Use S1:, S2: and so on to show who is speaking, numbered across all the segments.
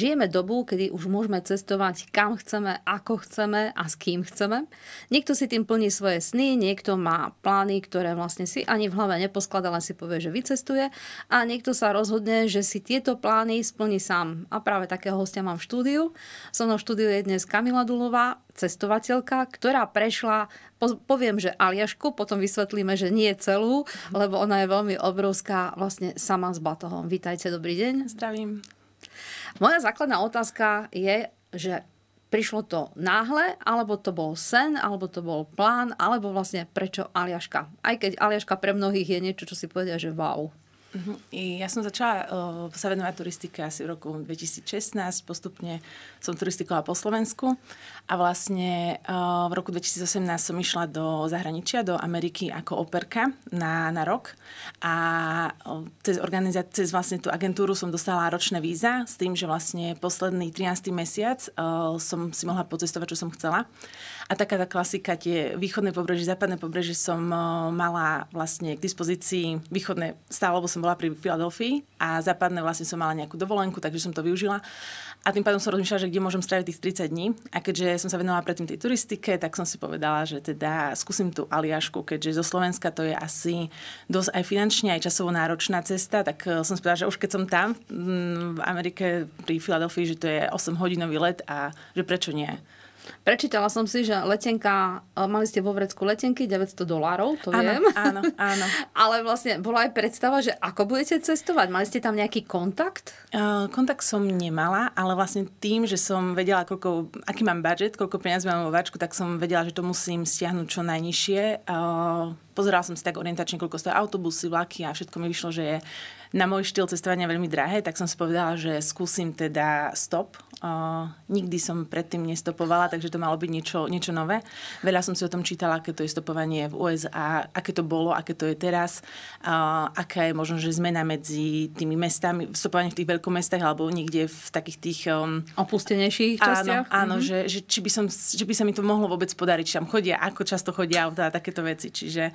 S1: Žijeme dobu, kedy už môžeme cestovať kam chceme, ako chceme a s kým chceme. Niekto si tým plní svoje sny, niekto má plány, ktoré vlastne si ani v hlave neposkladá, si povie, že vycestuje a niekto sa rozhodne, že si tieto plány splní sám. A práve takého hostia mám v štúdiu. So mnou v štúdiu je dnes Kamila Dulová, cestovateľka, ktorá prešla, poviem, že Aliašku, potom vysvetlíme, že nie celú, lebo ona je veľmi obrovská vlastne sama s batohom. Vítajte, dobrý deň. Zdravím. Moja základná otázka je, že prišlo to náhle, alebo to bol sen, alebo to bol plán, alebo vlastne prečo Aliaška. Aj keď Aliaška
S2: pre mnohých je niečo, čo si povedia, že wow. Mhm. ja som začala uh, sa venovať turistike asi v roku 2016, postupne som turistikovala po Slovensku a vlastne uh, v roku 2018 som išla do zahraničia, do Ameriky ako operka na, na rok a uh, cez, organizá- cez vlastne tú agentúru som dostala ročné víza s tým, že vlastne posledný 13. mesiac uh, som si mohla pocestovať, čo som chcela a taká tá klasika, tie východné pobrežie, západné pobrežie som mala vlastne k dispozícii východné stále, lebo som bola pri Filadelfii a západné vlastne som mala nejakú dovolenku, takže som to využila. A tým pádom som rozmýšľala, že kde môžem stráviť tých 30 dní. A keďže som sa venovala predtým tej turistike, tak som si povedala, že teda skúsim tú Aliašku, keďže zo Slovenska to je asi dosť aj finančne, aj časovo náročná cesta, tak e, som si povedala, že už keď som tam v Amerike pri Filadelfii, že to je 8 hodinový let a že prečo nie.
S1: Prečítala som si, že letenka, e, mali ste vo vrecku letenky 900 dolárov, to áno, viem.
S2: Áno, áno. Ale vlastne bola aj predstava, že ako budete cestovať? Mali ste tam nejaký kontakt? Uh, kontakt som nemala, ale vlastne tým, že som vedela, koľko, aký mám budget, koľko peniaz mám vo váčku, tak som vedela, že to musím stiahnuť čo najnižšie. Uh, pozerala som si tak orientačne, koľko stojí autobusy, vlaky a všetko mi vyšlo, že je na môj štýl cestovania veľmi drahé, tak som si povedala, že skúsim teda stop. Uh, nikdy som predtým nestopovala, takže to malo byť niečo, niečo nové. Veľa som si o tom čítala, aké to je stopovanie v USA, aké to bolo, aké to je teraz, uh, aká je možno, že zmena medzi tými mestami, stopovanie v tých veľkomestách alebo niekde v takých tých... Um, Opustenejších častiach? Áno, áno mm-hmm. že, že, či by som, že by sa mi to mohlo vôbec podariť, či tam chodia, ako často chodia a takéto veci. Čiže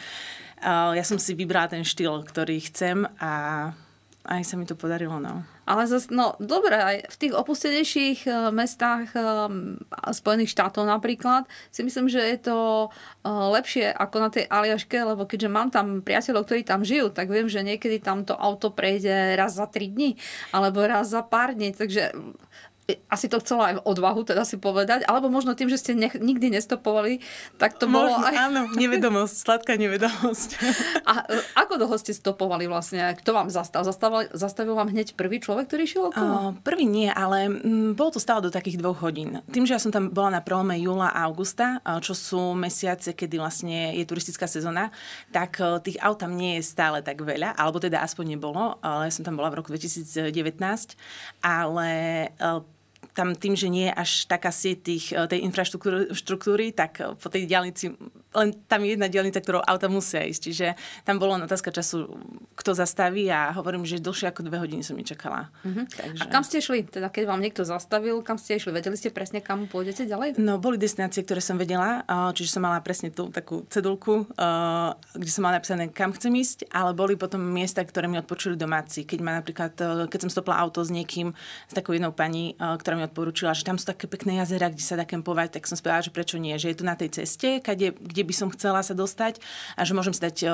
S2: Eh, ja som si vybrala ten štýl, ktorý chcem a aj sa mi to podarilo, no. Ale zase,
S1: no dobre, aj v tých opustenejších eh, mestách eh, Spojených štátov napríklad si myslím, že je to lepšie ako na tej Aliaške, lebo keďže mám tam priateľov, ktorí tam žijú, tak viem, že niekedy tam to auto prejde raz za tri dní alebo raz za pár dní, takže asi to chcela aj odvahu teda si povedať, alebo možno tým, že ste ne, nikdy nestopovali, tak to možno, bolo aj... Áno, nevedomosť,
S2: sladká nevedomosť. A e, ako dlho ste stopovali vlastne? Kto vám zastav? Zastavil, zastavil vám hneď prvý človek, ktorý šiel okolo? O, prvý nie, ale m, mm, bolo to stále do takých dvoch hodín. Tým, že ja som tam bola na prvome júla a augusta, e, čo sú mesiace, kedy vlastne je turistická sezóna, tak e, tých aut tam nie je stále tak veľa, alebo teda aspoň nebolo, ale som tam bola v roku 2019, ale tam tým, že nie je až taká sieť tých, eh, tej infraštruktúry, tak eh, po tej diálnici len tam je jedna dielnica, ktorou auta musia ísť. Čiže tam bolo otázka času, kto zastaví a hovorím, že dlhšie ako dve hodiny som nečakala. Uh-huh. Takže... A kam ste išli? Teda keď vám niekto zastavil, kam ste išli? Vedeli ste presne, kam pôjdete ďalej? No, boli destinácie, ktoré som vedela, eh, čiže som mala presne tú takú cedulku, eh, kde som mala napísané, kam chcem ísť, ale boli potom miesta, ktoré mi odpočuli domáci. Keď ma napríklad, eh, keď som stopla auto s niekým, s takou jednou pani, ktorá mi odporúčila, že tam sú také pekné jazera, kde sa dá kempovať, tak som spela, že prečo nie, že je to na tej ceste, kde, kde by som chcela sa dostať a že môžem si dať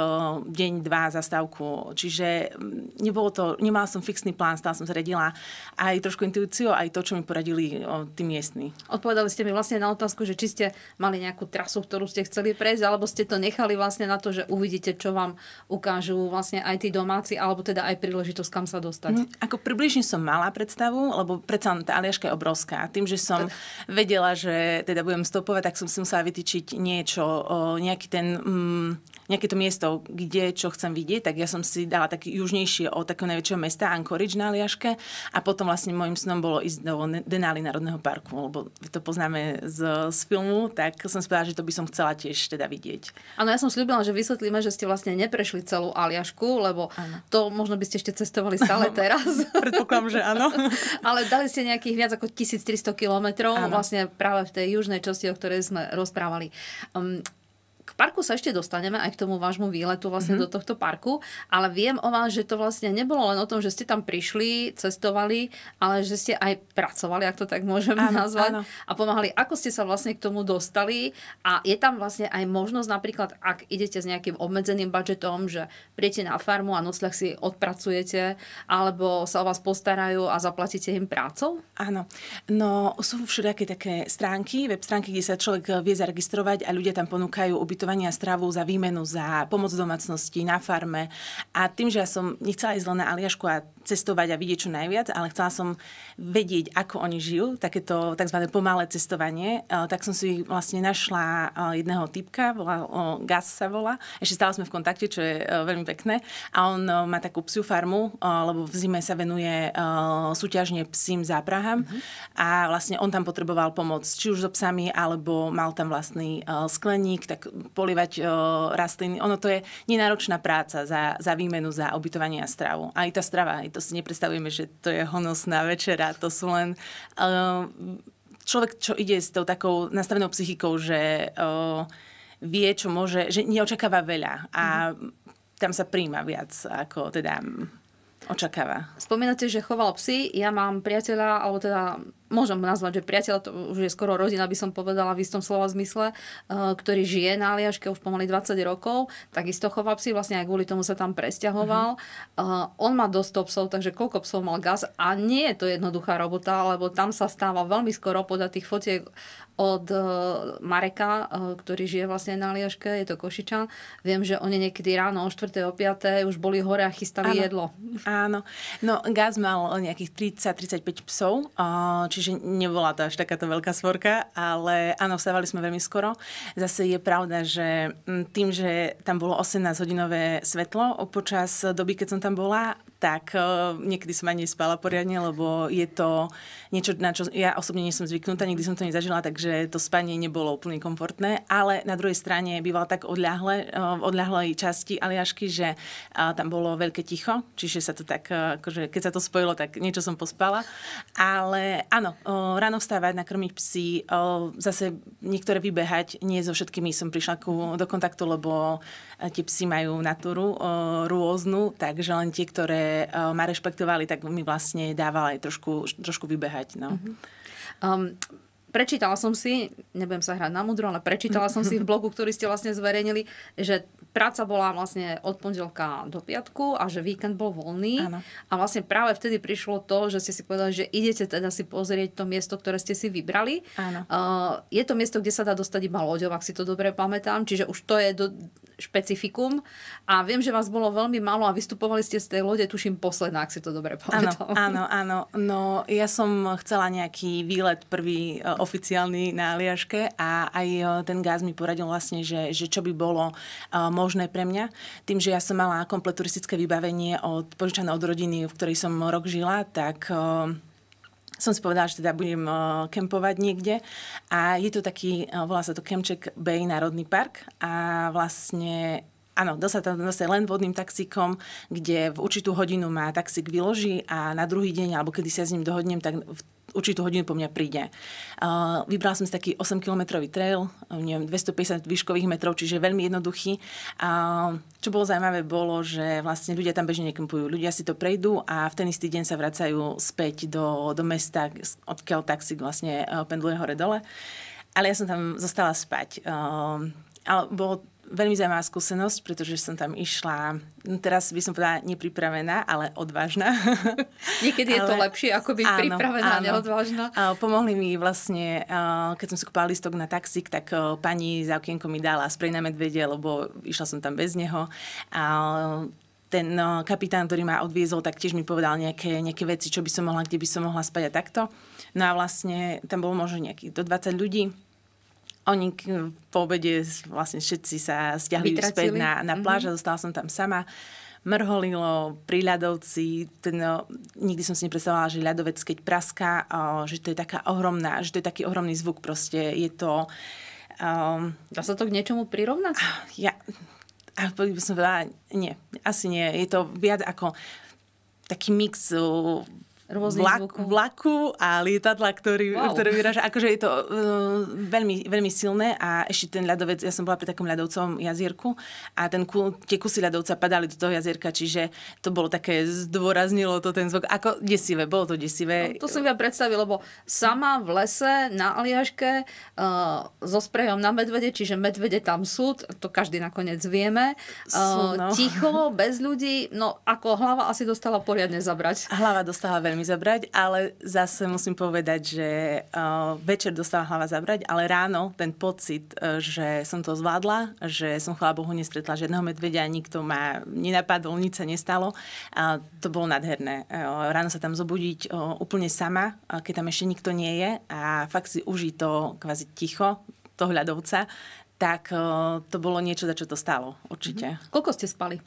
S2: deň, dva zastávku. Čiže mm, nebolo to, nemala som fixný plán, stále som zredila aj trošku intuíciu, aj to, čo mi poradili tí miestni. Odpovedali ste mi vlastne na otázku, že či
S1: ste mali nejakú trasu, ktorú ste chceli prejsť, alebo ste to nechali vlastne na to, že uvidíte, čo vám
S2: ukážu vlastne aj tí domáci, alebo teda aj príležitosť, kam sa dostať. Mm, ako približne som mala predstavu, lebo predsa tá Aliaška je obrovská. Tým, že som teda- vedela, že teda budem stopovať, tak som si musela vytýčiť niečo, o, nejaký ten, Mm, nejaké to miesto, kde čo chcem vidieť, tak ja som si dala taký južnejšie od takého najväčšieho mesta Anchorage na Aliaške a potom vlastne môjim snom bolo ísť do Denali Národného parku, lebo to poznáme z, z filmu, tak som spala, že to by som chcela tiež teda vidieť.
S1: Áno, ja som slúbila, že vysvetlíme, že ste vlastne neprešli celú Aliašku, lebo ano. to možno by ste ešte cestovali stále no, teraz.
S2: Predpokladám, že áno.
S1: Ale dali ste nejakých viac ako 1300 kilometrov vlastne práve v tej južnej časti, o ktorej sme rozprávali. Um, parku sa ešte dostaneme aj k tomu vášmu výletu vlastne mm-hmm. do tohto parku, ale viem o vás, že to vlastne nebolo len o tom, že ste tam prišli, cestovali, ale že ste aj pracovali, ak to tak môžem áno, nazvať, áno. a pomáhali. Ako ste sa vlastne k tomu dostali a je tam vlastne aj možnosť napríklad, ak idete s nejakým obmedzeným budžetom, že priete na farmu a nocľah si odpracujete, alebo sa o vás postarajú a
S2: zaplatíte im prácou? Áno. No sú všelijaké také stránky, web stránky, kde sa človek vie zaregistrovať a ľudia tam ponúkajú ubytovanie stravovania stravu, za výmenu, za pomoc domácnosti na farme. A tým, že ja som nechcela ísť len na Aliašku a cestovať a vidieť čo najviac, ale chcela som vedieť, ako oni žijú, takéto tzv. pomalé cestovanie, eh, tak som si vlastne našla eh, jedného typka, volá, Gas sa volá, ešte stále sme v kontakte, čo je eh, veľmi pekné. A on má takú psiu farmu, lebo v zime sa venuje súťažne psím záprahám mm-hmm. a vlastne on tam potreboval pomoc, či už so psami, alebo mal tam vlastný skleník, tak uh, rastliny. Ono to je nenáročná práca za, za výmenu, za obytovanie a stravu. Aj tá strava, aj to si nepredstavujeme, že to je honosná večera, to sú len... Uh, človek, čo ide s tou takou nastavenou psychikou, že uh, vie, čo môže, že neočakáva veľa a mm-hmm. tam sa príjma viac ako teda očakáva.
S1: Spomínate, že choval psy. Ja mám priateľa, alebo teda môžem nazvať, že priateľ, to už je skoro rodina, by som povedala v istom slova zmysle, eh, ktorý žije na Aliaške už pomaly 20 rokov, takisto chová psi, vlastne aj kvôli tomu sa tam presťahoval. Uh-huh. On má dosť psov, takže koľko psov mal gaz a nie je to jednoduchá robota, lebo tam sa stáva veľmi skoro podľa tých fotiek od eh, Mareka, ktorý žije vlastne na Aliaške, je to Košičan. Viem, že oni niekedy ráno o 4.
S2: o 5. už boli hore a chystali áno, jedlo. Áno. No, Gaz mal nejakých 30-35 psov, čiže čiže nebola to až takáto veľká svorka, ale áno, vstávali sme veľmi skoro. Zase je pravda, že mm, tým, že tam bolo 18-hodinové svetlo počas doby, keď som tam bola, tak eh, niekedy som ani spala poriadne, lebo je to niečo, na čo ja osobne nie som zvyknutá, nikdy som to nezažila, takže to spanie nebolo úplne komfortné, ale na druhej strane bývala tak odľahle, eh, v odľahlej časti Aliašky, že eh, tam bolo veľké ticho, čiže sa to tak, akože keď sa to spojilo, tak niečo som pospala. Ale áno, ráno vstávať, nakrmiť psy, zase niektoré vybehať, nie so všetkými som prišla ku, do kontaktu, lebo tie psi majú natúru rôznu, takže len tie, ktoré Eh, ma rešpektovali, tak mi vlastne dávala aj trošku, trošku vybehať. No. Mhm. Um, prečítala som si, nebudem sa hrať na
S1: mudro, ale prečítala som si v blogu, ktorý ste vlastne zverejnili, že práca bola vlastne od pondelka do piatku a že víkend bol voľný. Ano. A vlastne práve vtedy prišlo to, že ste si povedali, že idete teda si pozrieť to miesto, ktoré ste si vybrali. Uh, je to miesto, kde sa dá dostať iba loďov, ak si to dobre pamätám, čiže už to je do, špecifikum a viem, že vás bolo veľmi málo a vystupovali ste z tej lode, tuším posledná, ak si to dobre pamätám. Áno, áno,
S2: áno. No ja som chcela nejaký výlet prvý e, oficiálny na Aliaške a aj e, ten gáz mi poradil vlastne, že, že čo by bolo e, možné pre mňa. Tým, že ja som mala komplet turistické vybavenie od, požičané od rodiny, v ktorej som rok žila, tak som si povedala, že teda budem eh, kempovať niekde. A je to taký, eh, volá sa to Kemček Bay Národný park a vlastne Áno, dosa tam dosa len vodným taxíkom, kde v určitú hodinu má taxík vyloží a na druhý deň, alebo kedy sa s ním dohodnem, tak v určitú hodinu po mňa príde. Vybral som si taký 8-kilometrový trail, neviem, 250 výškových metrov, čiže veľmi jednoduchý. A čo bolo zaujímavé, bolo, že vlastne ľudia tam bežne nekempujú. Ľudia si to prejdú a v ten istý deň sa vracajú späť do, do mesta, odkiaľ taxík vlastne eh, pendluje hore-dole. Ale ja som tam zostala spať. Ehm, ale bolo veľmi zaujímavá skúsenosť, pretože som tam išla, no teraz by som povedala nepripravená, ale odvážna. Niekedy ale, je to lepšie, ako byť áno, pripravená áno. neodvážna. Pomohli mi vlastne, keď som si kúpala listok na taxík, tak pani za okienko mi dala sprej na medvede, lebo išla som tam bez neho. A ten no, kapitán, ktorý ma odviezol, tak tiež mi povedal nejaké, nejaké veci, čo by som mohla, kde by som mohla spať a takto. No a vlastne tam bolo možno nejakých do 20 ľudí oni po obede vlastne všetci sa stiahli späť na, na mhm. pláž mm-hmm. a zostala som tam sama. Mrholilo pri ľadovci, ten, no, nikdy som si nepredstavovala, že ľadovec keď praská, o, že to je taká ohromná, že to je taký ohromný zvuk proste, je to... Um, Dá sa to k niečomu prirovnať? Ja, a by som povedala, nie, asi nie. Je to viac ako taký mix uh, Rôznych vlak, zvukov. vlaku a lietadla, ktorý, wow. ktoré vyráža. Akože je to uh, veľmi, veľmi silné a ešte ten ľadovec, ja som bola pri takom ľadovcovom jazierku a ten, tie kusy ľadovca padali do toho jazierka, čiže to bolo také, zdôraznilo to ten zvuk. Ako desivé, bolo to desivé. No, to som
S1: ja predstavil, lebo sama v lese na Aliaške uh, so sprejom na medvede, čiže medvede tam sú, to každý nakoniec vieme. Uh, sú, no. Ticho,
S2: bez ľudí, no ako hlava asi dostala poriadne zabrať. Hlava dostala veľmi mi zabrať, ale zase musím povedať, že uh, večer dostala hlava zabrať, ale ráno ten pocit, uh, že som to zvládla, že som chvála Bohu nestretla žiadneho medvedia, nikto ma nenapadol, nič sa nestalo, uh, to bolo nadherné. Uh, eh, ráno sa tam zobudiť uh, úplne sama, uh, keď tam ešte nikto nie je a fakt si uží to kvázi ticho, toho ľadovca, tak uh, to bolo niečo, za čo to stalo, určite. Mm-hmm. Koľko ste spali?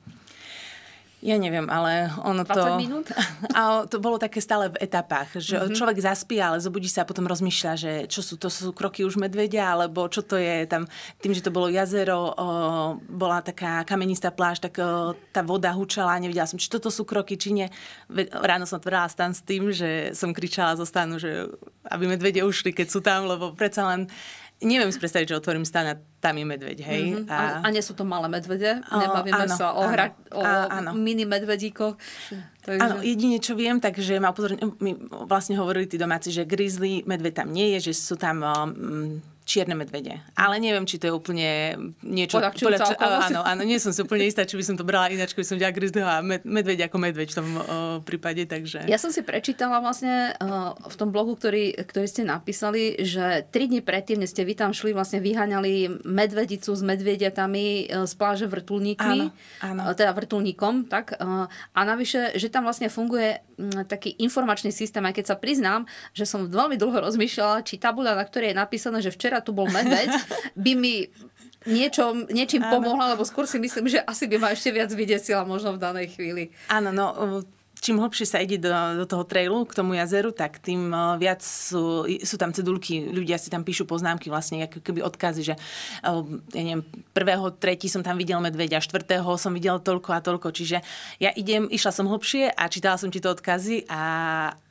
S2: Ja neviem, ale ono 20 to... minút? A to bolo také stále v etapách, že mm-hmm. človek zaspí, ale zobudí sa a potom rozmýšľa, že čo sú, to sú kroky už medvedia, alebo čo to je tam. Tým, že to bolo jazero, o, bola taká kamenistá pláž, tak o, tá voda hučala, nevidela som, či toto sú kroky, či nie. Ráno som otvorila stan s tým, že som kričala zo stanu, že aby medvede ušli, keď sú tam, lebo predsa len neviem si predstaviť, že otvorím stan a tam je medveď, hej. Mm-hmm. A... A, a nie sú to malé medvede, o, nebavíme áno, sa o, hra, o áno. mini medvedíkoch. Takže... Áno, jedine čo viem, takže ma upozorň... mi vlastne hovorili tí domáci, že grizzly medveď tam nie je, že sú tam... Um, čierne medvede. Ale neviem, či to je úplne niečo... Podľa, áno, áno, nie som si úplne istá, či by som to brala ináč, by som ťa a med, medveď ako medveď v tom o, prípade, takže... Ja som si prečítala vlastne
S1: o, v tom blogu, ktorý, ktorý ste napísali, že tri dni predtým, ste vy tam šli, vlastne vyháňali medvedicu s medvediatami e, z pláže vrtulníkmi, áno, áno. E, teda vrtulníkom, tak. E, a navyše, že tam vlastne funguje taký informačný systém, aj keď sa priznám, že som veľmi dlho rozmýšľala, či tabuľa, na ktorej je napísané, že včera včera tu bol medveď, by mi niečo niečím pomohla, lebo skôr si myslím, že asi by ma ešte viac vydesila
S2: možno v danej chvíli. Áno, no čím hlbšie sa ide do, do toho trailu k tomu jazeru, tak tým e, viac sú, sú tam cedulky, ľudia si tam píšu poznámky, vlastne ako keby odkazy, že e, ja neviem, prvého, tretí som tam videl medveďa, štvrtého som videl toľko a toľko, čiže ja idem, išla som hlbšie a čítala som tieto odkazy a,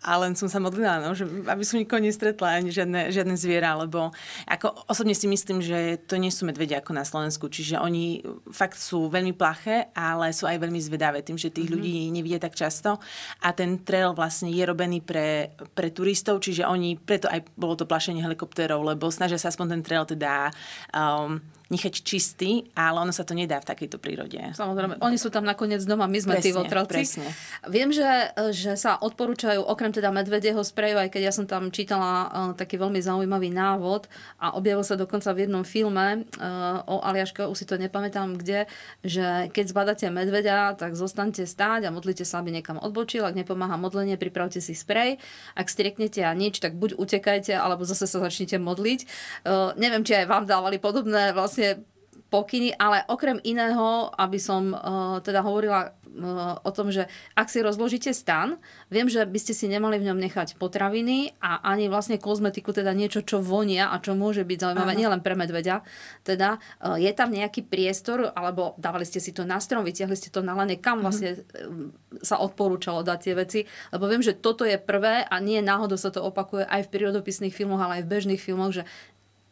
S2: a len som sa modlila, no, že aby som nikoho nestretla, ani žiadne, žiadne zviera, lebo ako osobne si myslím, že to nie sú medvedia ako na Slovensku, čiže oni fakt sú veľmi plaché, ale sú aj veľmi zvedavé tým, že tých mm-hmm. ľudí nevidia tak často a ten trail vlastne je robený pre, pre turistov, čiže oni, preto aj bolo to plašenie helikopterov, lebo snažia sa aspoň ten trail teda um, nechať čistý, ale ono sa to nedá v takejto prírode. Samozrejme, oni sú tam
S1: nakoniec doma, my sme presne, tí otroci. Presne. Viem, že, že sa odporúčajú okrem teda medvedieho spreju, aj keď ja som tam čítala uh, taký veľmi zaujímavý návod a objavil sa dokonca v jednom filme uh, o Aliaške, už si to nepamätám kde, že keď zbadáte medvedia, tak zostaňte stáť a modlite sa, aby niekam odbočil, ak nepomáha modlenie, pripravte si sprej, ak strieknete a nič, tak buď utekajte, alebo zase sa začnete modliť. Uh, neviem, či aj vám dávali podobné vlastne proste vlastne pokyny, ale okrem iného, aby som uh, teda hovorila uh, o tom, že ak si rozložíte stan, viem, že by ste si nemali v ňom nechať potraviny a ani vlastne kozmetiku, teda niečo, čo vonia a čo môže byť zaujímavé, Aha. nielen pre medveďa. Teda uh, je tam nejaký priestor, alebo dávali ste si to na strom, vytiahli ste to na lane, kam mhm. vlastne uh-huh. sa odporúčalo dať tie veci, lebo viem, že toto je prvé a nie náhodou sa to opakuje aj v prírodopisných filmoch, ale aj v bežných filmoch, že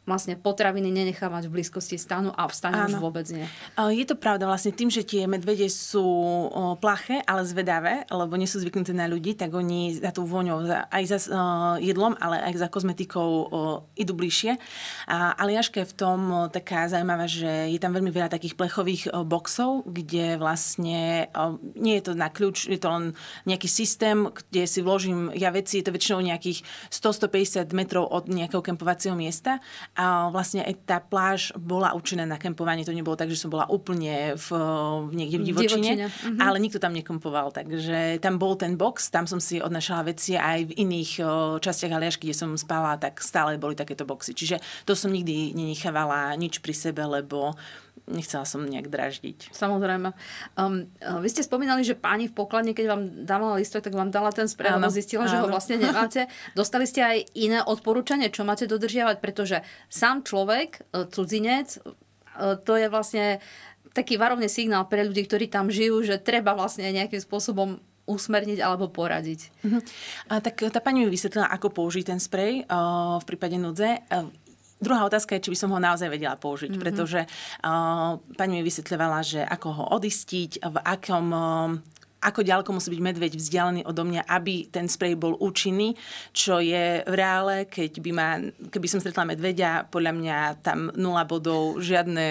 S1: vlastne potraviny
S2: nenechávať v blízkosti stanu a v stane už vôbec nie. Je to pravda vlastne tým, že tie medvede sú plaché, ale zvedavé, lebo nie sú zvyknuté na ľudí, tak oni za tú voňou, aj za jedlom, ale aj za kozmetikou idú bližšie. A Aliaška je v tom taká zaujímavá, že je tam veľmi veľa takých plechových boxov, kde vlastne nie je to na kľúč, je to len nejaký systém, kde si vložím ja veci, je to väčšinou nejakých 100-150 metrov od nejakého kempovacieho miesta a vlastne aj tá pláž bola určená na kempovanie, to nebolo tak, že som bola úplne v, niekde v divočine, divočine. Mhm. ale nikto tam nekampoval, takže tam bol ten box, tam som si odnašala veci aj v iných častiach Aliašky, kde som spala, tak stále boli takéto boxy. Čiže to som nikdy nenechávala nič pri sebe, lebo nechcela som nejak draždiť. Samozrejme. Um,
S1: uh, vy ste spomínali, že páni v pokladne, keď vám dávala listok, tak vám dala ten správ A zistila, áno. že ho vlastne nemáte. Dostali ste aj iné odporúčanie, čo máte dodržiavať, pretože sám človek, uh, cudzinec, uh, to je vlastne taký varovný signál pre ľudí, ktorí tam žijú, že
S2: treba vlastne nejakým spôsobom usmerniť alebo poradiť. Uh-huh. A tak tá pani mi vysvetlila, ako použiť ten sprej uh, v prípade núdze. Uh, Druhá otázka je, či by som ho naozaj vedela použiť, mm-hmm. pretože uh, pani mi vysvetľovala, že ako ho odistiť, v akom... Uh, ako ďaleko musí byť medveď vzdialený odo mňa, aby ten sprej bol účinný, čo je v reále, keď by ma, keby som stretla medveďa, podľa mňa tam nula bodov, žiadne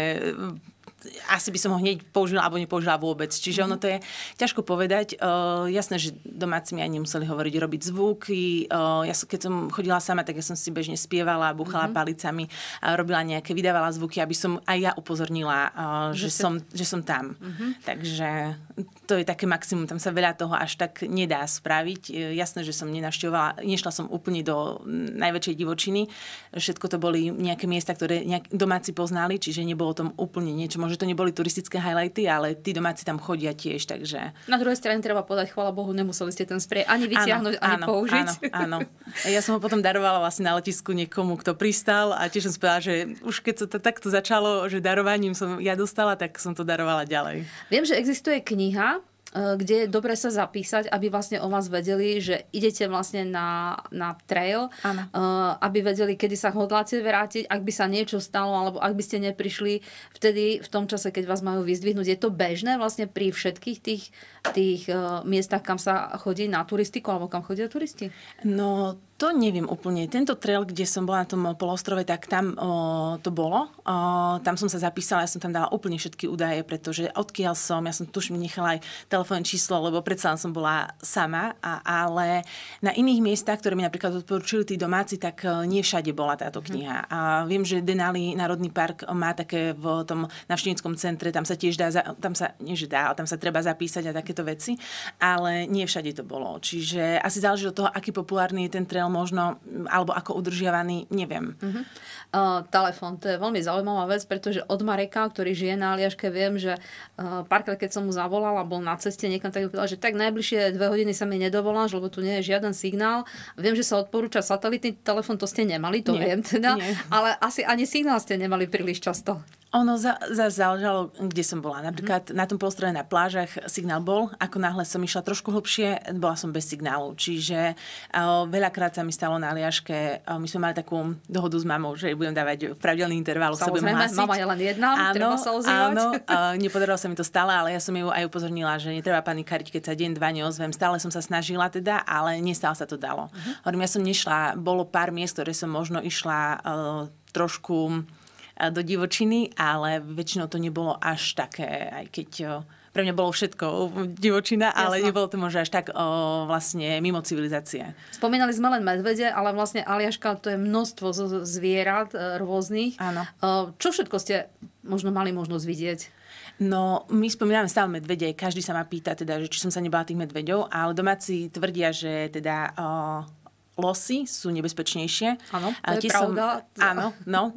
S2: asi by som ho hneď použila alebo nepoužila vôbec. Čiže mhm. ono to je ťažko povedať. Uh, jasné, že domáci mi ani nemuseli hovoriť robiť zvuky. Uh, ja som, keď som chodila sama, tak ja som si bežne spievala, buchala mm-hmm. palicami, a robila nejaké, vydávala zvuky, aby som aj ja upozornila, uh, že, že, som, že som tam. Mm-hmm. Takže to je také maximum. Tam sa veľa toho až tak nedá spraviť. Uh, jasné, že som nenašťovala, nešla som úplne do najväčšej divočiny. Všetko to boli nejaké miesta, ktoré nejak domáci poznali, čiže nebolo tom úplne niečo že to neboli turistické highlighty, ale tí domáci tam chodia tiež, takže...
S1: Na druhej strane treba povedať, chvála Bohu, nemuseli ste ten sprej ani vyťahnuť, ani áno, použiť. Áno,
S2: áno. Ja som ho potom darovala vlastne na letisku niekomu, kto pristal a tiež som povedala, že už keď sa to takto začalo, že darovaním som ja dostala, tak som to darovala ďalej. Viem, že existuje kniha,
S1: E, kde je dobre sa zapísať, aby vlastne o vás vedeli, že idete vlastne na, na trail, ano. E, aby vedeli, kedy sa hodláte vrátiť, ak by sa niečo stalo, alebo ak by ste neprišli vtedy v tom čase, keď vás majú vyzdvihnúť. Je to bežné vlastne pri všetkých
S2: tých tých uh, miestach, kam sa chodí na turistiku alebo kam chodia turisti? No, to neviem úplne. Tento trail, kde som bola na tom polostrove, tak tam o, to bolo. O, tam som sa zapísala, ja som tam dala úplne všetky údaje, pretože odkiaľ som, ja som mi nechala aj telefónne číslo, lebo predsa som bola sama, a, ale na iných miestach, ktoré mi napríklad odporúčili tí domáci, tak eh, nie všade bola táto mhm. kniha. A viem, že Denali Národný park má také v tom navštevníckom centre, tam sa tiež dá, tam sa, nie že dá, ale tam sa treba zapísať a tak takéto veci, ale nie všade to bolo. Čiže asi záleží od toho, aký populárny je ten trail možno, alebo ako udržiavaný, neviem. Uh-huh. Mhm. Uh, telefón, to je veľmi
S1: zaujímavá vec, pretože od Mareka, ktorý žije na Aliaške, viem, že uh, párkrát, keď som mu zavolal a bol na ceste niekam, tak povedal, že tak najbližšie dve hodiny sa mi nedovoláš, lebo tu nie je žiaden signál. Viem, že sa odporúča satelitný telefón, to ste nemali, to nie, viem teda, nie. ale asi ani signál ste nemali
S2: príliš často. Ono za, za záležalo, kde som bola. Napríklad mm. na tom polstrove na plážach signál bol, ako náhle som išla trošku hlbšie, bola som bez signálu. Čiže o, eh, veľakrát sa mi stalo na liaške, O, eh, my sme mali takú dohodu s mamou, že budem dávať v pravidelný interval, sa budem hlasiť. mama je len
S1: jedna, áno, treba sa Áno, eh,
S2: nepodarilo sa mi to stále, ale ja som ju aj upozornila, že netreba panikariť, keď sa deň, dva neozvem. Stále som sa snažila teda, ale nestále sa to dalo. Mm. Hovorím, ja som nešla, bolo pár miest, ktoré som možno išla o, trošku do divočiny, ale väčšinou to nebolo až také, aj keď pre mňa bolo všetko divočina, ale nebolo to možno až tak o, vlastne mimo civilizácie.
S1: Spomínali sme len medvede, ale vlastne Aliaška to je množstvo zvierat e, rôznych. Áno.
S2: Čo všetko ste možno mali možnosť vidieť? No, my spomíname stále medvede, každý sa ma pýta, teda, že či som sa nebala tých medveďov, ale domáci tvrdia, že teda o, losy sú nebezpečnejšie. Áno, to je pravda. Som, áno, no.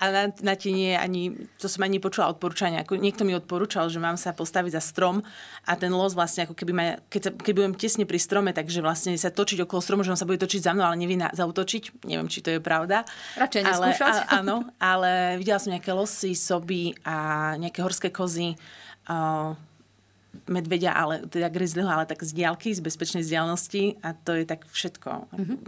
S2: A na, na tie nie ani, to som ani nepočula odporúčania. Ako, niekto mi odporúčal, že mám sa postaviť za strom a ten los vlastne, ako keby ma, keď, sa, keď budem tesne pri strome, takže vlastne sa točiť okolo stromu, že on sa bude točiť za mnou, ale nevie na, zautočiť. Neviem, či to je pravda. Radšej neskúšať. Ale, a, áno, ale videla som nejaké losy, soby a nejaké horské kozy. Uh, medvedia, ale teda grizzlyho, ale tak z diálky, z bezpečnej vzdialenosti a to je tak všetko. Mm-hmm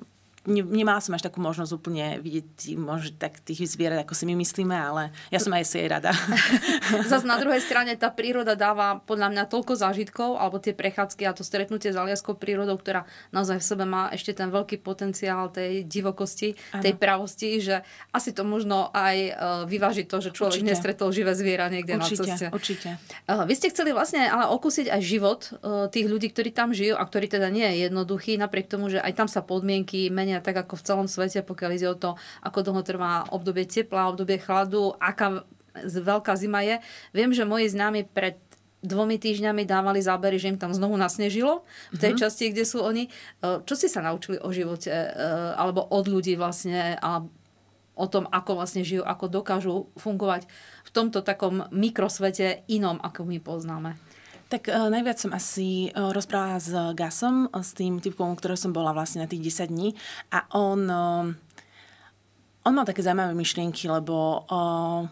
S2: nemala som až takú možnosť úplne vidieť možno, tak tých zvierat, ako si my myslíme, ale ja som aj si jej rada.
S1: Zas na druhej strane tá príroda dáva podľa mňa toľko zážitkov, alebo tie prechádzky a to stretnutie s aliaskou prírodou, ktorá naozaj v sebe má ešte ten veľký potenciál tej divokosti, ano. tej pravosti, že asi to možno aj e, vyvážiť to, že človek určite. nestretol živé zviera niekde určite, na ceste. Určite. E, vy ste chceli vlastne ale okúsiť aj život e, tých ľudí, ktorí tam žijú a ktorí teda nie je jednoduchý, napriek tomu, že aj tam sa podmienky menia menia tak ako v celom svete, pokiaľ ide o to, ako dlho trvá obdobie tepla, obdobie chladu, aká veľká zima je. Viem, že moji známi pred dvomi týždňami dávali zábery, že im tam znovu nasnežilo v tej mm-hmm. časti, kde sú oni. E, čo ste sa naučili o živote e, alebo od ľudí vlastne a o tom, ako vlastne žijú, ako dokážu
S2: fungovať v tomto takom mikrosvete inom, ako my poznáme? Tak uh, najviac som asi uh, rozprávala s Gasom, s tým typkom, u ktorého som bola vlastne na tých 10 dní a on, uh, on mal také zaujímavé myšlienky, lebo uh,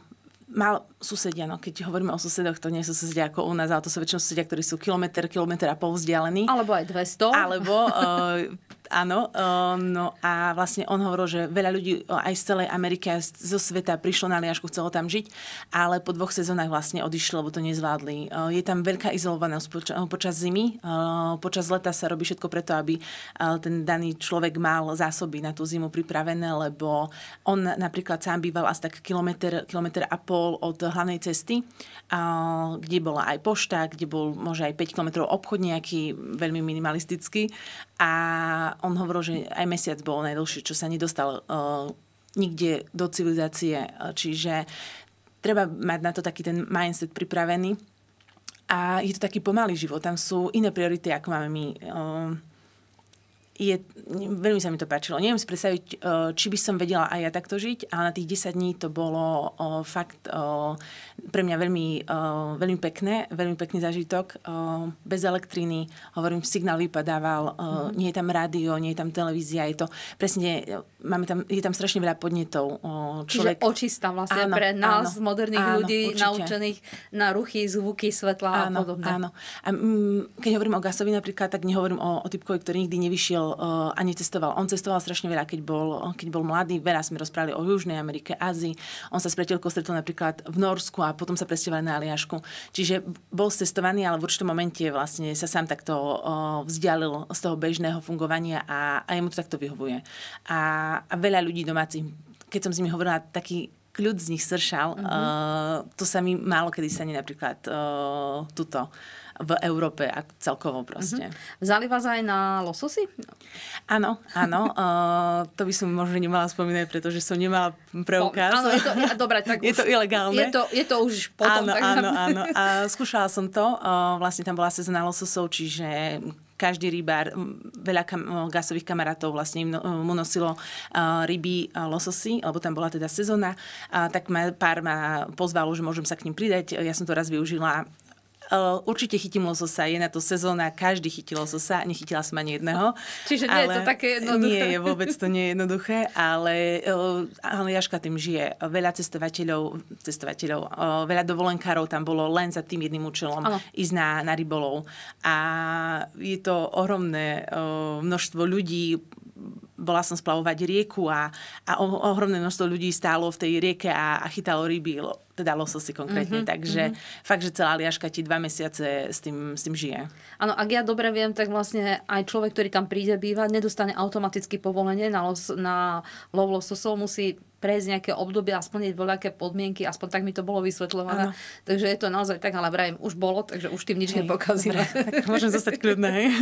S2: mal, susedia, no keď hovoríme o susedoch, to nie sú susedia ako u nás, ale to sú väčšinou susedia, ktorí sú kilometr, kilometr a pol vzdialení. Alebo aj 200. Alebo, uh, áno. Uh, no a vlastne on hovoril, že veľa ľudí eh, aj z celej Ameriky, aj zo sveta prišlo na liašku, chcelo tam žiť, ale po dvoch sezónach vlastne odišli, lebo to nezvládli. Uh, je tam veľká izolovanosť poča- počas zimy. Uh, počas leta sa robí všetko preto, aby uh, ten daný človek mal zásoby na tú zimu pripravené, lebo on napríklad sám býval asi tak kilometr, kilometr a pol od hlavnej cesty, a, kde bola aj pošta, kde bol možno aj 5 km obchod nejaký, veľmi minimalistický. A on hovoril, že aj mesiac bol najdlhší, čo sa nedostal uh, nikde do civilizácie. E, čiže treba mať na to taký ten mindset pripravený. A je to taký pomalý život. Tam sú iné priority, ako máme my. Uh, je, veľmi sa mi to páčilo. Neviem si predstaviť, e, či by som vedela aj ja takto žiť, ale na tých 10 dní to bolo e, fakt e, pre mňa veľmi, veľmi pekné, veľmi pekný zážitok. bez elektriny, hovorím, signál vypadával, mhm. nie je tam rádio, nie je tam televízia, je to presne máme tam, je tam strašne veľa podnetov. Človek... Čiže očista vlastne áno, pre nás, áno, moderných áno, ľudí, určite. naučených na ruchy, zvuky, svetla áno, a podobne. Áno. A mm, keď hovorím o gasovi napríklad, tak nehovorím o, o typkovi, ktorý nikdy nevyšiel uh, cestoval. On cestoval strašne veľa, keď bol, keď bol mladý. Veľa sme rozprávali o Južnej Amerike, Ázii. On sa s priateľkou stretol napríklad v Norsku a potom sa presťahovali na Aliašku. Čiže bol cestovaný, ale v určitom momente vlastne sa sám takto uh, vzdialil z toho bežného fungovania a, a jemu to takto vyhovuje. A a, veľa ľudí domácich, keď som s nimi hovorila, taký kľud z nich sršal. Mm-hmm. Uh, to sa mi málo kedy stane napríklad uh, tuto v Európe a celkovo proste. Mm-hmm.
S1: Vzali vás aj na lososy?
S2: Áno, áno. uh, to by som možno nemala spomínať, pretože som nemala preukaz. áno, je to, ja, dobré, tak je už, to ilegálne. Je to, je
S1: to už potom. Áno, tak... áno, áno.
S2: A skúšala som to. Uh, vlastne tam bola sezóna lososov, čiže každý rybár, veľa kam, gasových kamarátov vlastne no, e, mu nosilo e, ryby, lososy, alebo tam bola teda sezóna, tak ma, pár ma pozvalo, že môžem sa k ním pridať. Ja som to raz využila Eh, určite chytím lososa, je na to sezóna, každý chytil lososa, nechytila som ani jedného. Čiže nie je to také jednoduché. Nie, je, vôbec to nie je jednoduché, ale, eh, ale Jaška tým žije. Veľa cestovateľov, cestovateľov eh, veľa dovolenkárov tam bolo len za tým jedným účelom, ano. ísť na, na rybolov. A je to ohromné množstvo ľudí, bola som splavovať rieku a, a ohromné množstvo ľudí stálo v tej rieke a, a chytalo ryby, lo, teda lososy konkrétne. Mm-hmm, Takže mm-hmm. fakt, že celá Liaška ti dva mesiace s tým, s tým žije.
S1: Áno, ak ja dobre viem, tak vlastne aj človek, ktorý tam príde bývať, nedostane automaticky povolenie na, los, na lov lososov, musí prejsť nejaké obdobie a splniť voľaké podmienky, aspoň tak mi to bolo vysvetľované. Ano. Takže je to naozaj tak, ale vrajím, už bolo, takže už tým nič nepokazím.
S2: môžem zostať kľudná.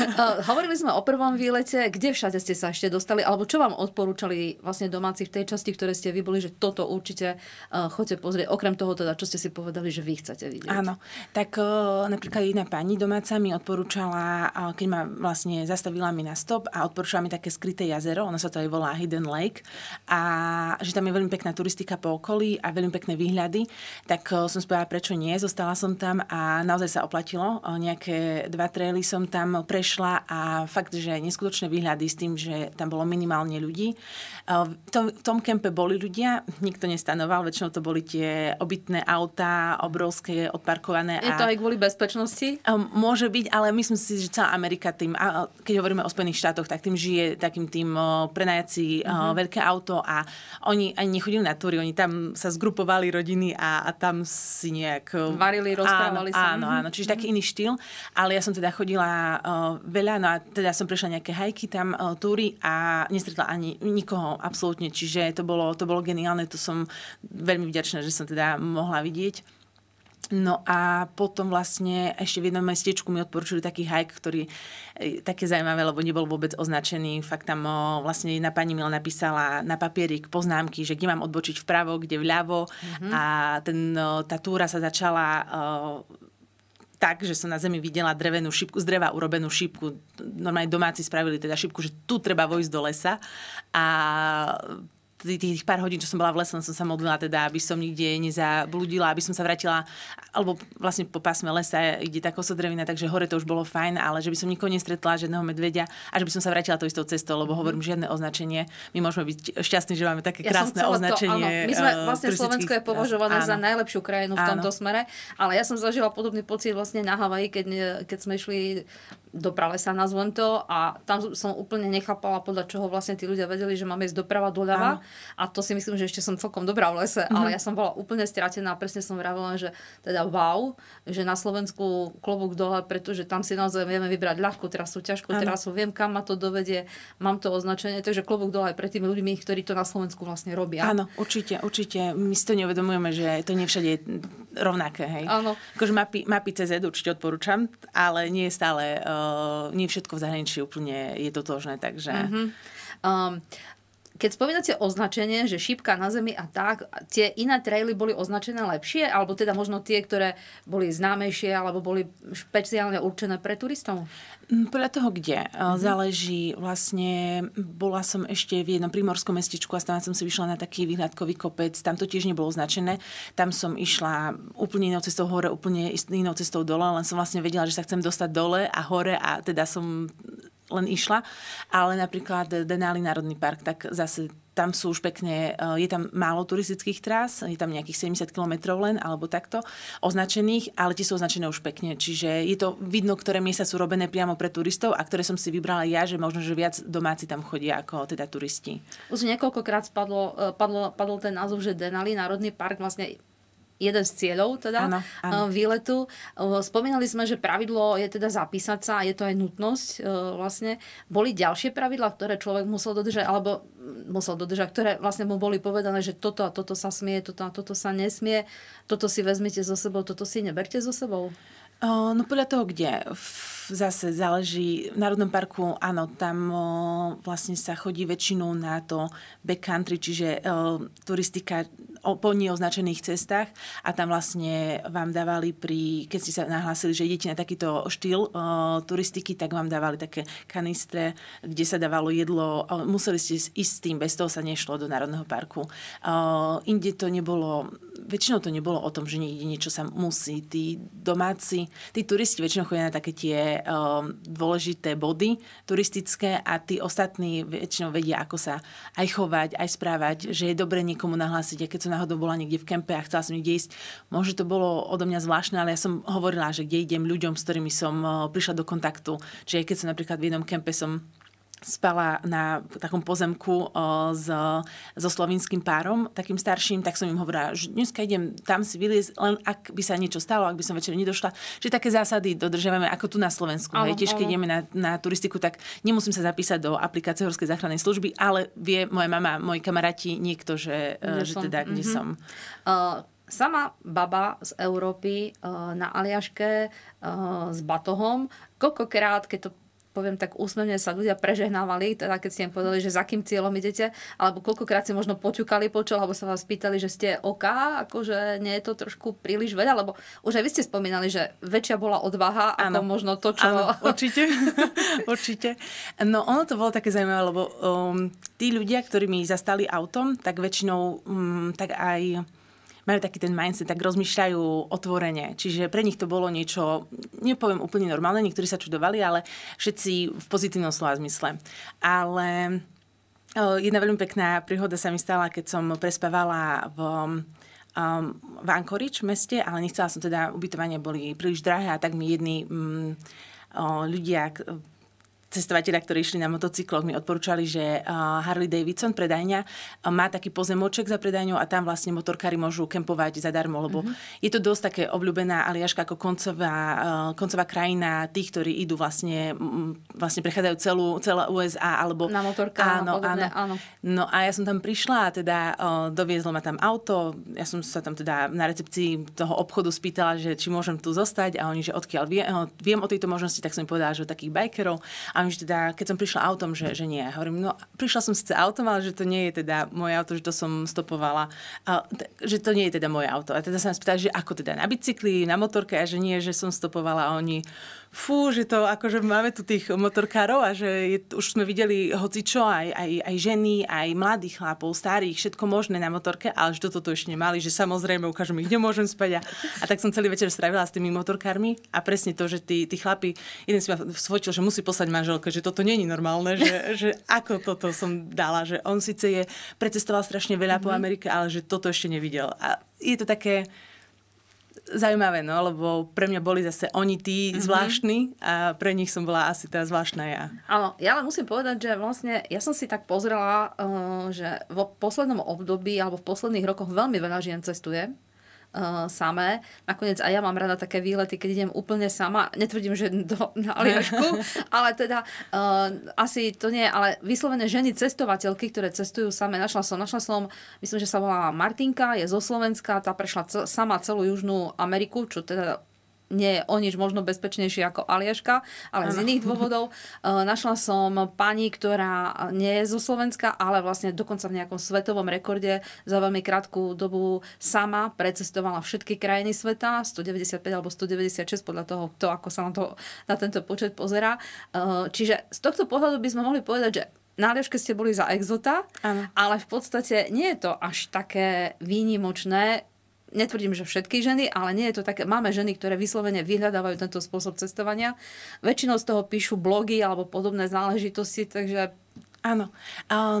S1: Eh, hovorili sme o prvom výlete, kde všade ste sa ešte dostali, alebo čo vám odporúčali vlastne domáci v tej časti, ktoré ste vy boli, že toto určite uh, eh,
S2: chcete pozrieť, okrem toho teda, čo ste si povedali, že vy chcete vidieť. Áno, tak uh, napríklad jedna pani domáca mi odporúčala, uh, keď ma vlastne zastavila mi na stop a odporúčala mi také skryté jazero, ono sa to aj volá Hidden Lake a že tam je veľmi pekná turistika po okolí a veľmi pekné výhľady, tak eh, som spojala, prečo nie. Zostala som tam a naozaj sa oplatilo. Eh, nejaké dva trély som tam prešla a fakt, že neskutočné výhľady s tým, že tam bolo minimálne ľudí. Eh, v tom, v tom kempe boli ľudia, nikto nestanoval, väčšinou to boli tie obytné autá, obrovské, odparkované. Je to aj kvôli bezpečnosti? Môže byť, ale myslím si, že celá Amerika tým, keď hovoríme o Spojených štátoch, tak tým žije takým tým prenajací uh-huh. veľké auto a oni ani nechodili na túry, oni tam sa zgrupovali rodiny a, a tam si nejak... E, Varili, rozprávali áno, sa. Áno, áno, čiže mm. taký iný štýl, ale ja som teda chodila uh, veľa, no a teda som prešla nejaké hajky tam, uh, túry a nestretla ani nikoho, absolútne, čiže to bolo, to bolo geniálne, to som veľmi vďačná, že som teda mohla vidieť. No a potom vlastne ešte v jednom mestečku mi odporúčili taký hike, ktorý e, také zaujímavé, lebo nebol vôbec označený. Fakt tam o, vlastne jedna pani mi napísala na papierik poznámky, že kde mám odbočiť vpravo, kde vľavo. Mm-hmm. A ten, o, tá túra sa začala o, tak, že som na zemi videla drevenú šipku, z dreva urobenú šipku. Normálne domáci spravili teda šipku, že tu treba vojsť do lesa. A tých pár hodín, čo som bola v lese, som sa modlila teda, aby som nikde nezabludila, aby som sa vrátila, alebo vlastne po pásme lesa ide tá kosodrevina, takže hore to už bolo fajn, ale že by som nikoho nestretla, žiadneho medvedia a že by som sa vrátila tou istou cestou, lebo hovorím mhm. žiadne označenie. My môžeme byť šťastní, že máme také krásne ja označenie. To, áno. My sme, e, vlastne Slovensko je považované áno. za
S1: najlepšiu krajinu v áno. tomto smere, ale ja som zažila podobný pocit vlastne na Havaji, keď, keď sme išli do sa nazvem to a tam som úplne nechápala podľa čoho vlastne tí ľudia vedeli, že máme ísť doprava doľava a to si myslím, že ešte som celkom dobrá v lese, mm-hmm. ale mhm. ja som bola úplne stratená, presne som vravila, že teda wow, že na Slovensku klobúk dole, pretože tam si naozaj vieme vybrať ľahkú trasu, ťažkú Áno. trasu, viem kam ma to dovedie, mám to označenie, takže klobúk dole pre tými ľuďmi, ktorí to na Slovensku vlastne robia. Áno,
S2: určite, určite, my si to neuvedomujeme, že to nie všade je rovnaké, Áno. Akože mapy, mapy CZ určite odporúčam, ale nie je stále uh, nie všetko v zahraničí úplne je totožné, takže... Mm-hmm. Um, keď spomínate označenie, že šípka na zemi a tak, tie iné
S1: traily boli označené lepšie, alebo teda možno tie, ktoré boli známejšie, alebo boli
S2: špeciálne určené pre turistov? Mm, podľa toho, kde. mm-hmm. Záleží vlastne, bola som ešte v jednom primorskom mestečku a tam som si vyšla na taký výhľadkový kopec, tam to tiež nebolo označené, tam som išla úplne inou cestou hore, úplne inou cestou dole, len som vlastne vedela, že sa chcem dostať dole a hore a teda som len išla, ale napríklad Denali Národný park, tak zase tam sú už pekne, eh, je tam málo turistických trás, je tam nejakých 70 km len, alebo takto, označených, ale tie sú označené už pekne. Čiže je to vidno, ktoré miesta sú robené priamo pre turistov a ktoré som si vybrala ja, že možno, že viac domáci tam chodia ako teda turisti.
S1: Už niekoľkokrát spadlo, eh, padlo, padol ten názov, že Denali Národný park vlastne jeden z cieľov teda ano, ano. Eh, výletu. Eh, spomínali sme, že pravidlo je teda zapísať sa a je to aj nutnosť eh, vlastne. Boli ďalšie pravidla, ktoré človek musel dodržať, alebo mm, musel dodržať, ktoré vlastne mu boli povedané, že toto a toto sa smie, toto a toto sa nesmie, toto si vezmite so sebou, toto si neberte so sebou?
S2: No podľa toho, kde. V zase záleží, v Národnom parku, áno, tam o, vlastne sa chodí väčšinou na to backcountry, čiže o, turistika o, po neoznačených cestách a tam vlastne vám dávali pri, keď ste sa nahlásili, že idete na takýto štýl o, turistiky, tak vám dávali také kanistre, kde sa dávalo jedlo, o, museli ste ísť s tým, bez toho sa nešlo do Národného parku. O, inde to nebolo, väčšinou to nebolo o tom, že niekde niečo sa musí. Tí domáci, tí turisti väčšinou chodia na také tie Um, dôležité body turistické a tí ostatní väčšinou vedia, ako sa aj chovať, aj správať, že je dobre niekomu nahlásiť. A keď som náhodou bola niekde v kempe a chcela som niekde ísť, možno to bolo odo mňa zvláštne, ale ja som hovorila, že kde idem ľuďom, s ktorými som uh, prišla do kontaktu. čiže keď som napríklad v jednom kempe som spala na takom pozemku s, so slovinským párom, takým starším, tak som im hovorila, že dneska idem tam si vyliezť, len ak by sa niečo stalo, ak by som večer nedošla. Že také zásady dodržiavame ako tu na Slovensku. Áno, Hej, tiež keď ideme na, na turistiku, tak nemusím sa zapísať do aplikácie Horskej záchrannej služby, ale vie moja mama, moji kamaráti, niekto, že, kde že teda kde mm-hmm. som.
S1: Uh, sama baba
S2: z Európy e, na Aliaške e,
S1: s batohom, koľkokrát, keď to poviem tak úsmevne, sa ľudia prežehnávali, teda keď ste im povedali, že za kým cieľom idete, alebo koľkokrát si možno poťukali počul, alebo sa vás pýtali, že ste OK, akože nie je to trošku príliš veľa, lebo už aj vy ste spomínali, že väčšia bola odvaha,
S2: ano. ako možno to, čo... Ano, určite, určite. No ono to bolo také zaujímavé, lebo um, tí ľudia, ktorí mi zastali autom, tak väčšinou um, tak aj majú taký ten mindset, tak rozmýšľajú otvorene. Čiže pre nich to bolo niečo, nepoviem úplne normálne, niektorí sa čudovali, ale všetci v pozitívnom slova zmysle. Ale e, jedna veľmi pekná príhoda sa mi stala, keď som prespávala v um, v v meste, ale nechcela som teda, ubytovania boli príliš drahé a tak mi jedni um, ľudia cestovateľa, ktorí išli na motocykloch, mi odporúčali, že Harley Davidson, predajňa, má taký pozemoček za predajňou a tam vlastne motorkári môžu kempovať zadarmo, lebo mm-hmm. je to dosť také obľúbená Aliaška ako koncová, koncová krajina tých, ktorí idú vlastne, vlastne prechádzajú celú, celé USA alebo... Na motorkách, áno, podobné, áno. áno. No a ja som tam prišla a teda doviezlo ma tam auto, ja som sa tam teda na recepcii toho obchodu spýtala, že či môžem tu zostať a oni, že odkiaľ viem, viem o tejto možnosti, tak som im povedala, že takých bajkerov a a už teda, keď som prišla autom, že, že nie. Hovorím, no prišla som síce autom, ale že to nie je teda moje auto, že to som stopovala. A, t- že to nie je teda moje auto. A teda sa ma spýtali, že ako teda na bicykli, na motorke a že nie, že som stopovala a oni fú, že to akože máme tu tých motorkárov a že je, už sme videli čo, aj, aj, aj ženy, aj mladých chlapov, starých, všetko možné na motorke, ale že toto tu ešte nemali, že samozrejme ukážem ich, kde môžem spať. A, a tak som celý večer strávila s tými motorkármi a presne to, že tí, tí chlapi, jeden si ma svočil, že musí poslať manželke, že toto není normálne, že, že ako toto som dala, že on síce je, precestoval strašne veľa mm-hmm. po mhm. Amerike, ale že toto ešte nevidel. A je to také, zaujímavé, no, lebo pre mňa boli zase oni tí mm-hmm. zvláštni a pre nich som bola asi tá teda zvláštna ja.
S1: Áno, ja len musím povedať, že vlastne ja som si tak pozrela, eh, že v poslednom období alebo v posledných rokoch veľmi veľa žien cestuje uh, samé. Nakoniec aj ja mám rada také výlety, keď idem úplne sama. Netvrdím, že do, na Aliašku, ale teda uh, asi to nie, ale vyslovene ženy cestovateľky, ktoré cestujú samé. Našla som, našla som, myslím, že sa volá Martinka, je zo Slovenska, tá prešla sama celú Južnú Ameriku, čo teda nie je o nič možno bezpečnejšie ako Alieška, ale ano. z iných dôvodov. Eh, našla som pani, ktorá nie je zo Slovenska, ale vlastne dokonca v nejakom svetovom rekorde za veľmi krátku dobu sama precestovala všetky krajiny sveta, 195 alebo 196 podľa toho, to, ako sa na, to, na tento počet pozerá. Eh, čiže z tohto pohľadu by sme mohli povedať, že na Alioške ste boli za exota, ano. ale v podstate nie je to až také výnimočné, netvrdím, že všetky ženy, ale nie je to také, máme ženy, ktoré vyslovene vyhľadávajú tento spôsob
S2: cestovania. Väčšinou z toho píšu blogy alebo podobné záležitosti, takže Áno,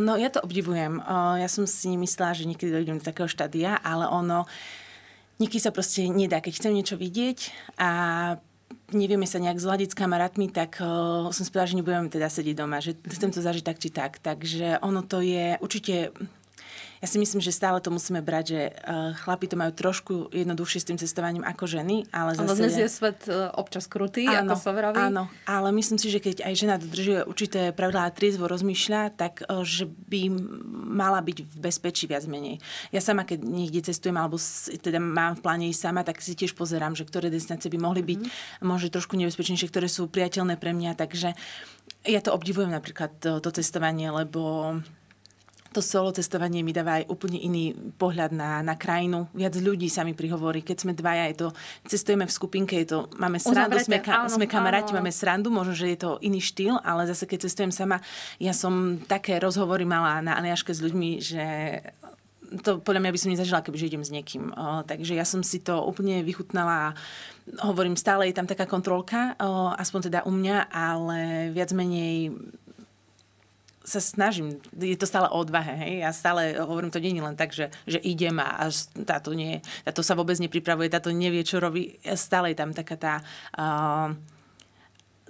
S2: no ja to obdivujem. ja som si nemyslela, že niekedy dojdem do takého štadia, ale ono, niekedy sa proste nedá. Keď chcem niečo vidieť a nevieme sa nejak zladiť s kamarátmi, tak e, som si povedala, že nebudeme teda sedieť doma, že chcem to zažiť tak či tak. Takže ono to je určite ja si myslím, že stále to musíme brať, že eh, chlapi to majú trošku jednoduchšie s tým cestovaním ako ženy, ale zase... dnes je
S1: svet eh, občas krutý, áno, ako sa vraví. Áno,
S2: ale myslím si, že keď aj žena dodržuje určité pravidlá a triezvo rozmýšľa, tak eh, že by mala byť v bezpečí viac menej. Ja sama, keď niekde cestujem, alebo teda mám v pláne ísť sama, tak si tiež pozerám, že ktoré destinácie by mohli byť mm-hmm. možno trošku nebezpečnejšie, ktoré sú priateľné pre mňa, takže ja to obdivujem napríklad to, to cestovanie, lebo to solo cestovanie mi dáva aj úplne iný pohľad na, na krajinu. Viac ľudí sa mi prihovorí. Keď sme dvaja, je to, cestujeme v skupinke, je to, máme srandu, sme, ka, áno, sme kamaráti, áno. máme srandu, možno, že je to iný štýl, ale zase keď cestujem sama, ja som také rozhovory mala na Aliaške s ľuďmi, že to podľa mňa by som nezažila, kebyže idem s niekým. O, takže ja som si to úplne vychutnala a hovorím stále, je tam taká kontrolka, o, aspoň teda u mňa, ale viac menej sa snažím, je to stále odvahe, hej? Ja stále hovorím, to nie je len tak, že, že idem a, a táto, nie, táto sa vôbec nepripravuje, táto nevie, čo robí. Stále je tam taká tá... Uh,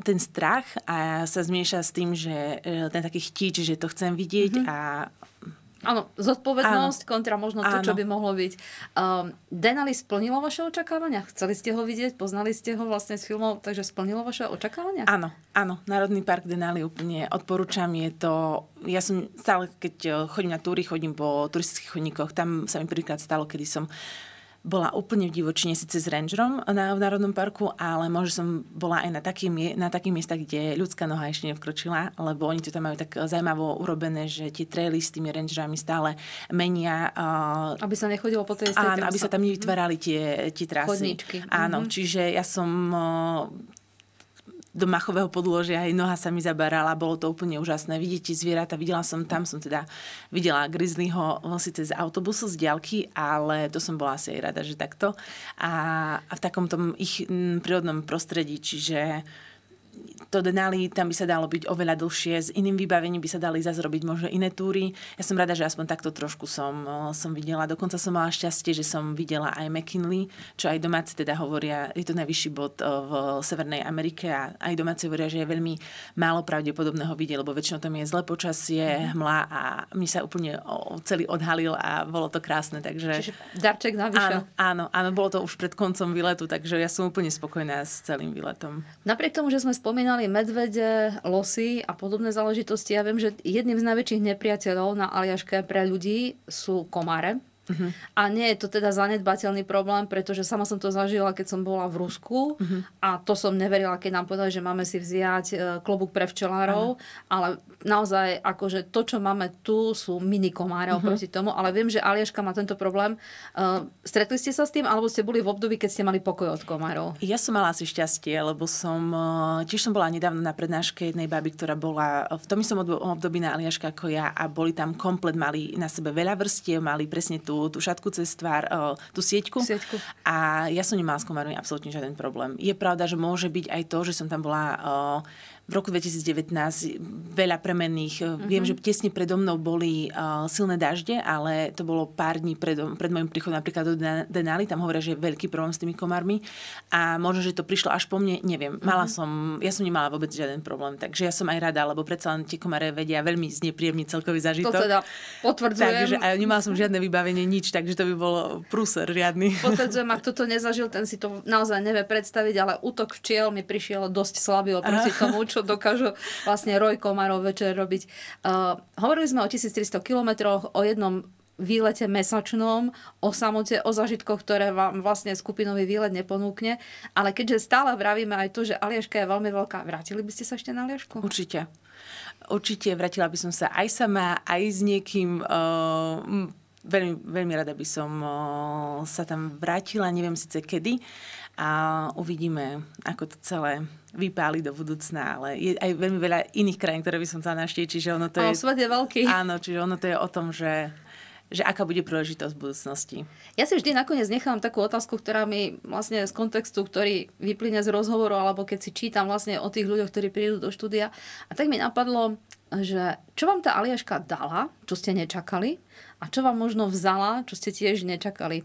S2: ten strach a sa zmieša s tým, že e, ten taký chtič, že to chcem vidieť mm-hmm. a Áno, zodpovednosť
S1: áno. kontra možno to, áno. čo by
S2: mohlo byť. Um, ehm,
S1: Denali splnilo vaše očakávania? Chceli ste ho vidieť, poznali ste ho vlastne z filmov, takže splnilo vaše očakávania? Áno,
S2: áno. Národný park Denali úplne odporúčam. Je to, ja som stále, keď eh, chodím na túry, chodím po turistických chodníkoch, tam sa mi príklad stalo, kedy som uh, bola úplne v divočine, síce s rangerom na, v Národnom parku, ale možno som bola aj na takých na taký miestach, kde ľudská noha ešte nevkročila, lebo oni to tam majú tak eh, zaujímavo urobené, že tie traily s tými rangerami stále menia. Uh, aby sa nechodilo po tej Áno, aby sa tam nevytvárali tie, tie trasy. Chodničky. Áno, mm-hmm. čiže ja som uh, do machového podložia, aj noha sa mi zabarala, bolo to úplne úžasné. Vidíte zvieratá, videla som tam, som teda videla grizzlyho síce z autobusu, z diaľky, ale to som bola asi aj rada, že takto. A, a v takomto ich prírodnom prostredí, čiže to Denali, tam by sa dalo byť oveľa dlhšie, s iným vybavením by sa dali zase robiť možno iné túry. Ja som rada, že aspoň takto trošku som, e, som videla. Dokonca som mala šťastie, že som videla aj McKinley, čo aj domáci teda hovoria, je to najvyšší bod e, v Severnej Amerike a aj domáci hovoria, že je veľmi málo pravdepodobného vidieť, lebo väčšinou tam je zle počasie, mhm. hmla a mi sa úplne celý odhalil a bolo to krásne. Takže... Čiže darček navyše. Áno, áno, áno, bolo to už pred koncom výletu, takže ja som úplne spokojná s celým výletom.
S1: Napriek tomu, že sme spomínali medvede, losy a podobné záležitosti. Ja viem, že jedným z najväčších nepriateľov na Aliaške pre ľudí sú komáre. Uh-huh. A nie je to teda zanedbateľný problém, pretože sama som to zažila, keď som bola v Rusku uh-huh. a to som neverila, keď nám povedali, že máme si vziať e, klobúk pre včelárov, uh-huh. ale naozaj akože to, čo máme tu, sú mini komáre uh-huh. oproti tomu, ale viem, že Aliaška má tento problém. Uh, stretli ste sa s tým, alebo ste boli v období, keď ste mali pokoj od komárov?
S2: Ja som mala asi šťastie, lebo som, e, tiež som bola nedávno na prednáške jednej baby, ktorá bola v tom istom období na Aliaška ako ja a boli tam komplet, mali na sebe veľa vrstiev, mali presne tú tú, šatku cez tvár, tú sieťku. sieťku. A ja som nemala s komármi absolútne žiaden problém. Je pravda, že môže byť aj to, že som tam bola v roku 2019 veľa premenných. Mm-hmm. Viem, že tesne predo mnou boli uh, silné dažde, ale to bolo pár dní pred, pred môjim príchodom napríklad do Denali. Tam hovoria, že je veľký problém s tými komármi. A možno, že to prišlo až po mne, neviem. Mhm. Mala mm-hmm. som, ja som nemala vôbec žiaden problém. Takže ja som aj rada, lebo predsa len tie komáre vedia veľmi znepríjemný celkový zažitok. To teda
S1: potvrdzujem. Takže aj
S2: nemala som žiadne vybavenie úplne nič, takže to by bol prúser riadny. Potvrdzujem,
S1: ak toto nezažil, ten si to naozaj nevie predstaviť, ale útok včiel mi prišiel dosť slabý oproti tomu, čo dokážu vlastne roj komarov večer robiť. Uh, hovorili sme o 1300 kilometroch, o jednom výlete mesačnom, o samote, o zažitkoch, ktoré vám vlastne skupinový výlet neponúkne. Ale keďže stále vravíme aj to, že Aliaška
S2: je veľmi veľká, vrátili by ste sa ešte na Aliašku? Určite. Určite vrátila by som sa aj sama, aj s niekým. Uh, veľmi, veľmi rada by som sa tam vrátila, neviem síce kedy a uvidíme, ako to celé vypáli do budúcna, ale je aj veľmi veľa iných krajín, ktoré by som sa navštíviť, čiže ono to je... svet je veľký. Áno, čiže ono to je o tom, že že aká bude príležitosť v budúcnosti.
S1: Ja si vždy nakoniec nechám takú otázku, ktorá mi vlastne z kontextu, ktorý vyplyne z rozhovoru, alebo keď si čítam vlastne o tých ľuďoch, ktorí prídu do štúdia. A tak mi napadlo, že čo vám tá Aliaška dala, čo ste nečakali a čo vám možno vzala, čo ste tiež nečakali.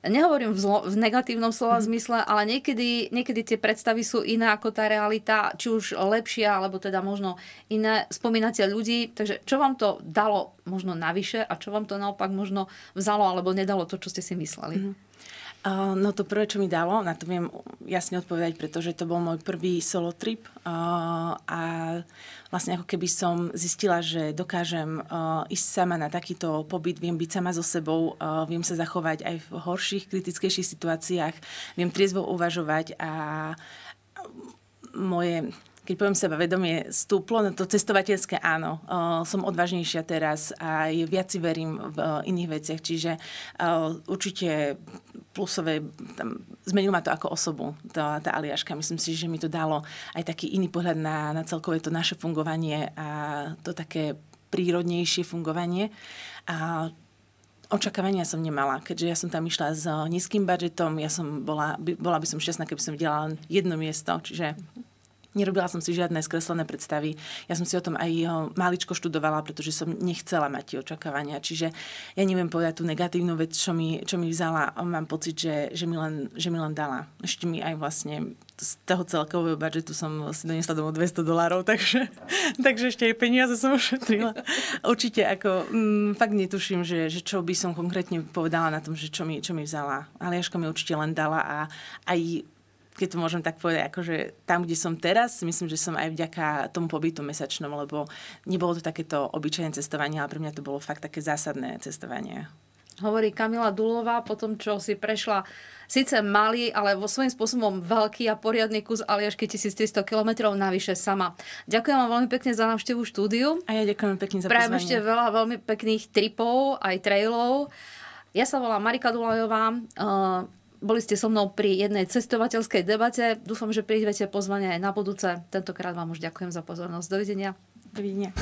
S1: Nehovorím v, zlo, v negatívnom slova mhm. zmysle, ale niekedy, niekedy tie predstavy sú iné ako tá realita, či už lepšia, alebo teda možno iné. Spomínate ľudí, takže čo vám to dalo možno navyše a čo vám to naopak možno vzalo alebo nedalo to, čo ste si mysleli?
S2: Mm-hmm. Uh, no to prvé, čo mi dalo, na to viem jasne odpovedať, pretože to bol môj prvý solo trip uh, a vlastne ako keby som zistila, že dokážem uh, ísť sama na takýto pobyt, viem byť sama so sebou, viem sa zachovať aj v horších, kritickejších situáciách, viem triezvo uvažovať a moje keď poviem sebavedomie, stúplo, na no to cestovateľské áno. som odvážnejšia teraz a viac si verím v iných veciach. Čiže určite plusové, tam, zmenil ma to ako osobu, tá, tá Aliaška. Myslím si, že mi to dalo aj taký iný pohľad na, na celkové to naše fungovanie a to také prírodnejšie fungovanie. A očakávania som nemala, keďže ja som tam išla s nízkym budžetom, ja som bola, bola by som šťastná, keby som videla len jedno miesto, čiže Nerobila som si žiadne skreslené predstavy. Ja som si o tom aj jeho maličko študovala, pretože som nechcela mať tie očakávania. Čiže ja neviem povedať tú negatívnu vec, čo mi, čo mi vzala. Mám pocit, že, že, mi len, že mi len dala. Ešte mi aj vlastne z toho celkového budžetu som si doniesla domov 200 dolárov, takže, takže ešte aj peniaze som ušetrila. Určite ako, m, mm, fakt netuším, že, že čo by som konkrétne povedala na tom, že čo mi, čo mi vzala. Ale Jaška mi určite len dala a aj keď to môžem tak povedať, akože tam, kde som teraz, myslím, že som aj vďaka tomu pobytu mesačnom, lebo nebolo to takéto obyčajné cestovanie, ale pre mňa to bolo fakt také zásadné cestovanie.
S1: Hovorí Kamila Dulová po tom, čo si prešla síce malý, ale vo svojím spôsobom veľký a poriadny kus Aliašky 1300 km navyše sama. Ďakujem vám veľmi pekne za návštevu štúdiu. A ja ďakujem pekne za pozvanie. Prajem ešte veľa veľmi pekných tripov, aj trailov. Ja sa volám Marika Dulajová. Eh, boli ste so mnou pri jednej cestovateľskej debate. Dúfam, že prídete pozvanie aj na budúce. Tentokrát vám už ďakujem za pozornosť. Dovidenia. Dovidenia.